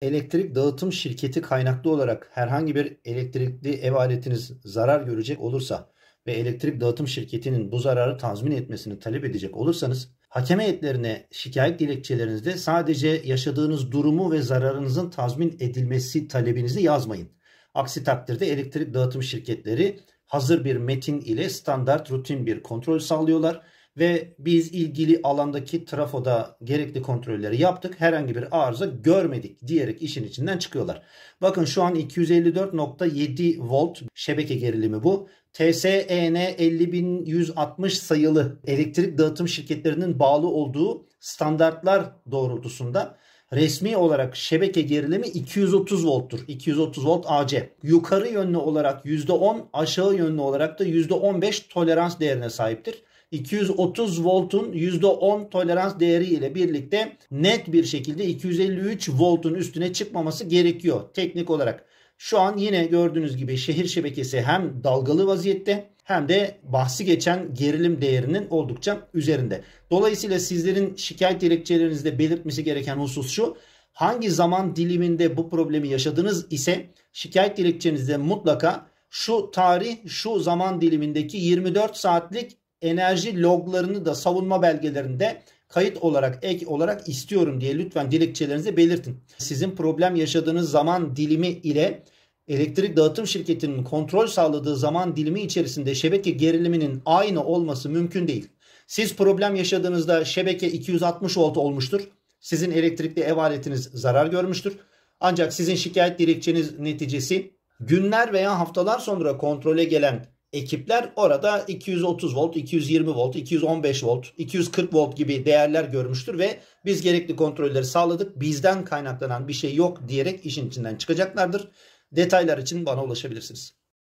Elektrik dağıtım şirketi kaynaklı olarak herhangi bir elektrikli ev aletiniz zarar görecek olursa ve elektrik dağıtım şirketinin bu zararı tazmin etmesini talep edecek olursanız hakeme heyetlerine şikayet dilekçelerinizde sadece yaşadığınız durumu ve zararınızın tazmin edilmesi talebinizi yazmayın. Aksi takdirde elektrik dağıtım şirketleri hazır bir metin ile standart rutin bir kontrol sağlıyorlar ve biz ilgili alandaki trafoda gerekli kontrolleri yaptık. Herhangi bir arıza görmedik diyerek işin içinden çıkıyorlar. Bakın şu an 254.7 volt şebeke gerilimi bu. TSEN 50160 sayılı elektrik dağıtım şirketlerinin bağlı olduğu standartlar doğrultusunda resmi olarak şebeke gerilimi 230 volttur. 230 volt AC. Yukarı yönlü olarak %10, aşağı yönlü olarak da %15 tolerans değerine sahiptir. 230 voltun %10 tolerans değeri ile birlikte net bir şekilde 253 voltun üstüne çıkmaması gerekiyor teknik olarak. Şu an yine gördüğünüz gibi şehir şebekesi hem dalgalı vaziyette hem de bahsi geçen gerilim değerinin oldukça üzerinde. Dolayısıyla sizlerin şikayet gerekçelerinizde belirtmesi gereken husus şu. Hangi zaman diliminde bu problemi yaşadınız ise şikayet dilekçenizde mutlaka şu tarih şu zaman dilimindeki 24 saatlik enerji loglarını da savunma belgelerinde kayıt olarak ek olarak istiyorum diye lütfen dilekçelerinizi belirtin. Sizin problem yaşadığınız zaman dilimi ile elektrik dağıtım şirketinin kontrol sağladığı zaman dilimi içerisinde şebeke geriliminin aynı olması mümkün değil. Siz problem yaşadığınızda şebeke 260 volt olmuştur. Sizin elektrikli ev aletiniz zarar görmüştür. Ancak sizin şikayet dilekçeniz neticesi günler veya haftalar sonra kontrole gelen ekipler orada 230 volt, 220 volt, 215 volt, 240 volt gibi değerler görmüştür ve biz gerekli kontrolleri sağladık. Bizden kaynaklanan bir şey yok diyerek işin içinden çıkacaklardır. Detaylar için bana ulaşabilirsiniz.